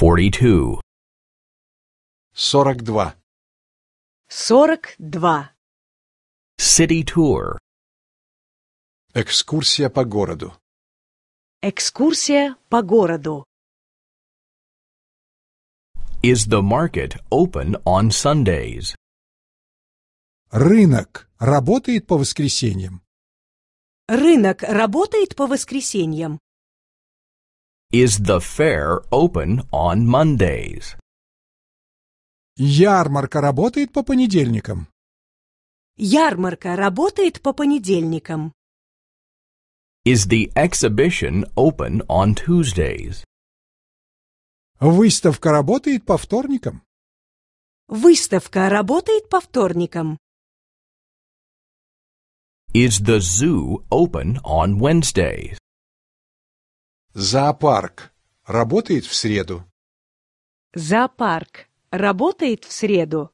42. 42. 42. City tour. Экскурсия по городу. Экскурсия по городу. Is the market open on Sundays? Рынок работает по воскресеньям. Рынок работает по воскресеньям. Is the fair open on Mondays? Ярмарка работает по понедельникам. Ярмарка работает по понедельникам. Is the exhibition open on Tuesdays? Выставка работает по вторникам. Выставка работает по вторникам. Is the zoo open on Wednesdays? Зоопарк работает в среду? Зоопарк работает в среду?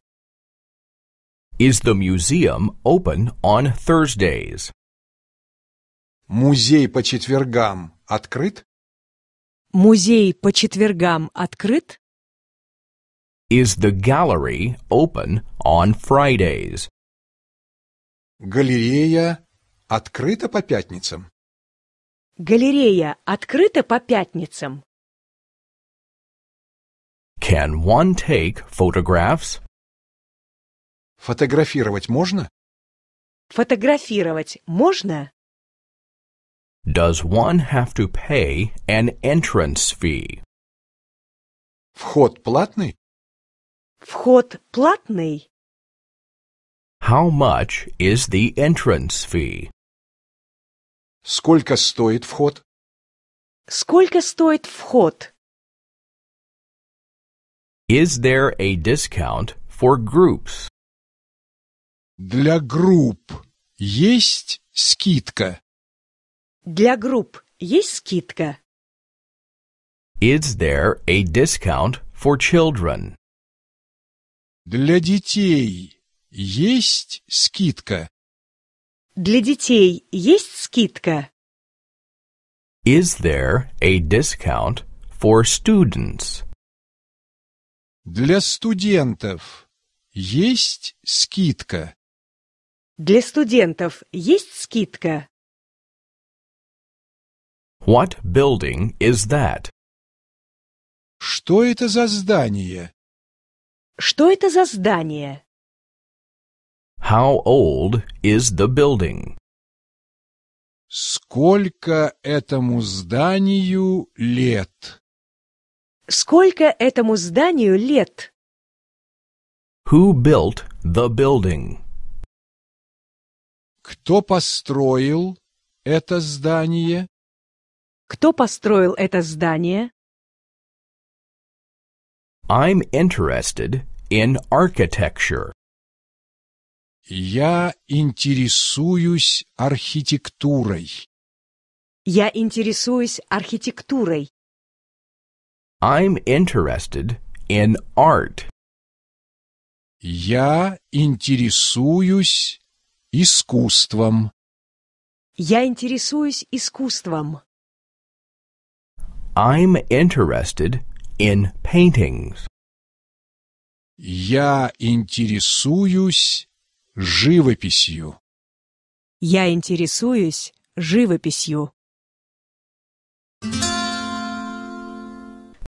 Is the museum open on Thursdays? Музей по четвергам открыт? Музей по четвергам открыт? Is the gallery open on Fridays? Галерея открыта по пятницам? Галерея открыта по пятницам? Can one take photographs? Фотографировать можно? Фотографировать можно? Does one have to pay an entrance fee? Вход платный? Вход платный? How much is the entrance fee? Сколько стоит вход? Сколько стоит вход? Is there a discount for groups? Для групп есть скидка? Для групп есть скидка? Is there a discount for children? Для детей есть скидка? Для детей есть скидка? Is there a discount for students? Для студентов есть скидка? Для студентов есть скидка? What building is that? Что это за здание? Что это за здание? How old is the building? Сколько этому зданию лет? Сколько этому зданию лет? Who built the building? Кто построил это здание? Кто построил это здание? I'm interested in architecture. Я интересуюсь архитектурой. Я интересуюсь архитектурой. I'm interested in art. Я интересуюсь искусством. Я интересуюсь искусством. I'm interested in paintings. Я интересуюсь живописью. Я интересуюсь живописью.